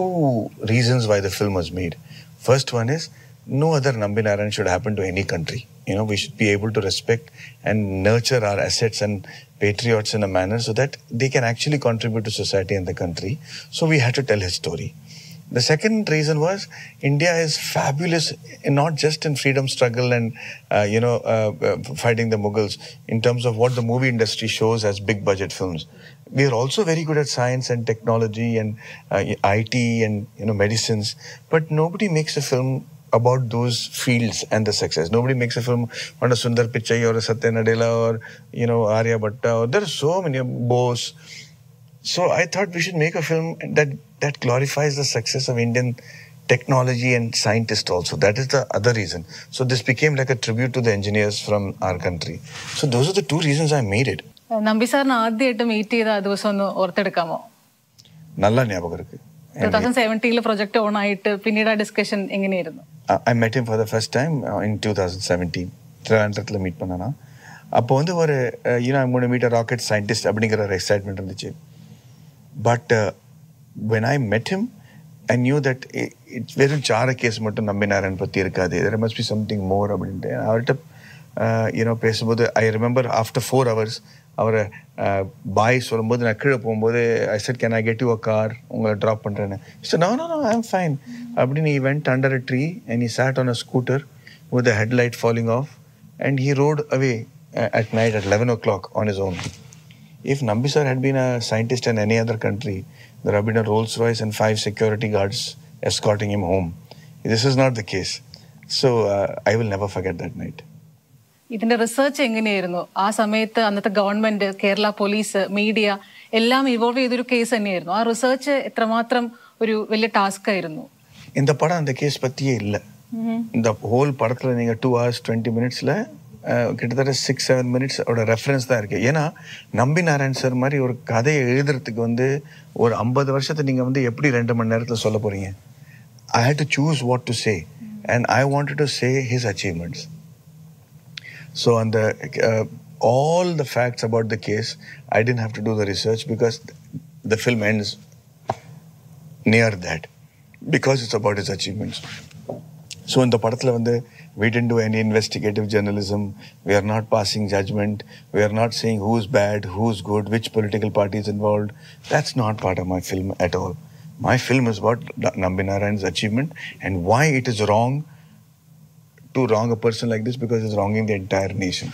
two reasons why the film was made. First one is no other Nambinaran should happen to any country. You know, we should be able to respect and nurture our assets and patriots in a manner so that they can actually contribute to society and the country. So we had to tell his story. The second reason was India is fabulous, not just in freedom struggle and uh, you know uh, uh, fighting the Mughals. In terms of what the movie industry shows as big budget films, we are also very good at science and technology and uh, IT and you know medicines. But nobody makes a film about those fields and the success. Nobody makes a film on a Sundar Pichai or a Satya Nadella or you know Arya Bhatta. there are so many Bose so I thought we should make a film that, that glorifies the success of Indian technology and scientists also. That is the other reason. So this became like a tribute to the engineers from our country. So those are the two reasons I made it. Nambi സാറിന് ആദ്യമായിട്ട് meet ചെയ്ത ആ ദിവസം ഒന്ന് ഓർത്തെടുക്കാമോ നല്ല ജ്ഞാപകം ഇருக்கு ടൂ തൗസൻഡ് സെവൻറ്റീനിൽ പ്രൊജക്ട് ഓൺ I പിന്നീട് ആ ഡിസ്കഷൻ എങ്ങനെയായിരുന്നു I met him for the first time in two thousand seventeen തിരുവനന്തപുരത്തിൽ மீட் பண்ணனா அப்போ வந்து ஒரு யூனோ ஐ மூணு metre but when I met him I knew that it's வெறும் சார கேஸ் மட்டும் நம்பினாரன் பற்றி இருக்காது there must be something more அப்படின்ட்டு அவர்கிட்ட யூனோ பேசும்போது I remember after four hours அவரை பாய் சொல்லும்போது நான் கீழே போகும்போது I said can I get you a car உங்களை ட்ராப் பண்ணுறேன்னு so no no no I am fine அப்படின்னு he went under a tree and he sat on a scooter with headlight falling of and he rode away at night at eleven o'clock on his own if Nambisar had been a scientist in any other country, there have been a Rolls Royce and five security guards escorting him home. This is not the case. So uh, I will never forget that night. ഇതിന്റെ research എങ്ങനെയായിരുന്നു ആ സമയത്ത് അന്നത്തെ government Kerala police media എല്ലാം involve ചെയ്തൊരു case തന്നെയായിരുന്നു ആ research എത്രമാത്രം ഒരു വലിയ ടാസ്ക് ആയിരുന്നു இந்த படம் அந்த கேஸ் பற்றியே இல்லை இந்த ஹோல் படத்தில் நீங்கள் டூ ஹவர்ஸ் கிட்டத்தட்ட சிக்ஸ் செவன் மினிட்ஸோட ரெஃபரன்ஸ் தான் இருக்குது ஏன்னா நம்பி நாராயண் சார் மாதிரி ஒரு கதையை எழுதுறதுக்கு வந்து ஒரு ஐம்பது வருஷத்தை நீங்கள் வந்து எப்படி ரெண்டு மணி நேரத்தில் சொல்ல போகிறீங்க I hate to choose what to say and I want to say his achievements so அந்த all the facts about the case I didn't have to do the research because the film ends near that because it's about his achievements so இந்த the வந்து we didn't do any investigative journalism. We are not passing judgment. We are not saying who's bad, who's good, which political party is involved. That's not part of my film at all. My film is about Nambinaran's achievement and why it is wrong to wrong a person like this because it's wronging the entire nation.